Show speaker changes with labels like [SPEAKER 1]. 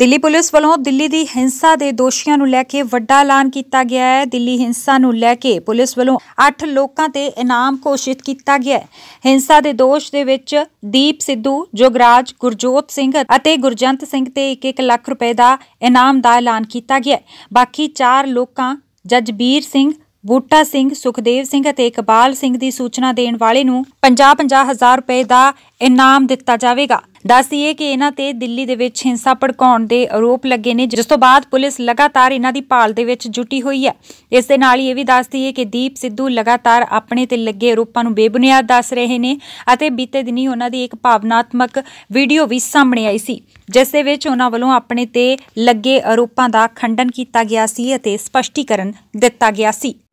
[SPEAKER 1] Delhi police ਵੱਲੋਂ ਦਿੱਲੀ ਦੀ ਹਿੰਸਾ ਦੇ ਦੋਸ਼ੀਆਂ ਨੂੰ ਲੈ ਕੇ ਵੱਡਾ ਐਲਾਨ ਕੀਤਾ ਗਿਆ ਹੈ ਦਿੱਲੀ ਹਿੰਸਾ ਨੂੰ ਲੈ ਕੇ ਪੁਲਿਸ ਵੱਲੋਂ 8 ਲੋਕਾਂ ਤੇ ਇਨਾਮ ਘੋਸ਼ਿਤ ਕੀਤਾ ਗਿਆ ਹੈ ਹਿੰਸਾ ਦੇ ਦੋਸ਼ ਦੇ ਵਿੱਚ ਦੀਪ ਸਿੱਧੂ ਜੋਗਰਾਜ ਗੁਰਜੋਤ ਸਿੰਘ ਅਤੇ ਗੁਰਜੰਤ ਸਿੰਘ ਤੇ 1-1 ਲੱਖ ਰੁਪਏ ਦਾ ਇਨਾਮ ਦਾ ਐਲਾਨ ਕੀਤਾ ਗਿਆ ਹੈ ਬਾਕੀ 4 ਲੋਕਾਂ ਜਜਬੀਰ ਸਿੰਘ ਬੂਟਾ ਸਿੰਘ ਸੁਖਦੇਵ ਸਿੰਘ ਅਤੇ ਇਕਬਾਲ ਸਿੰਘ ਦੀ ਸੂਚਨਾ ਦੇਣ ਵਾਲੇ ਨੂੰ 50-50 ਹਜ਼ਾਰ ਰੁਪਏ ਦਾ ਇਨਾਮ ਦਿੱਤਾ ਜਾਵੇਗਾ ਦੱਸ ਕਿ ਇਹਨਾਂ ਤੇ ਦਿੱਲੀ ਦੇ ਵਿੱਚ ਹਿੰਸਾ ਭੜਕਾਉਣ ਦੇ ਆਰੋਪ ਲੱਗੇ ਨੇ ਜਿਸ ਤੋਂ ਬਾਅਦ ਪੁਲਿਸ ਲਗਾਤਾਰ ਇਹਨਾਂ ਦੀ ਭਾਲ ਦੇ ਵਿੱਚ ਜੁਟੀ ਹੋਈ ਹੈ ਇਸ ਦੇ ਨਾਲ ਹੀ ਇਹ ਵੀ ਦੱਸਦੀਏ ਕਿ ਦੀਪ ਸਿੱਧੂ ਲਗਾਤਾਰ ਆਪਣੇ ਤੇ ਲੱਗੇ ਆਰੋਪਾਂ ਨੂੰ ਬੇਬੁਨਿਆਦ ਦੱਸ ਰਹੇ ਨੇ ਅਤੇ ਬੀਤੇ ਦਿਨੀ ਉਹਨਾਂ ਦੀ ਇੱਕ ਭਾਵਨਾਤਮਕ ਵੀਡੀਓ ਵੀ ਸਾਹਮਣੇ ਆਈ ਸੀ ਜਿਸ ਦੇ ਵਿੱਚ ਉਹਨਾਂ ਵੱਲੋਂ ਆਪਣੇ ਤੇ ਲੱਗੇ ਆਰੋਪਾਂ ਦਾ ਖੰਡਨ ਕੀਤਾ ਗਿਆ ਸੀ ਅਤੇ ਸਪਸ਼ਟੀਕਰਨ ਦਿੱਤਾ ਗਿਆ ਸੀ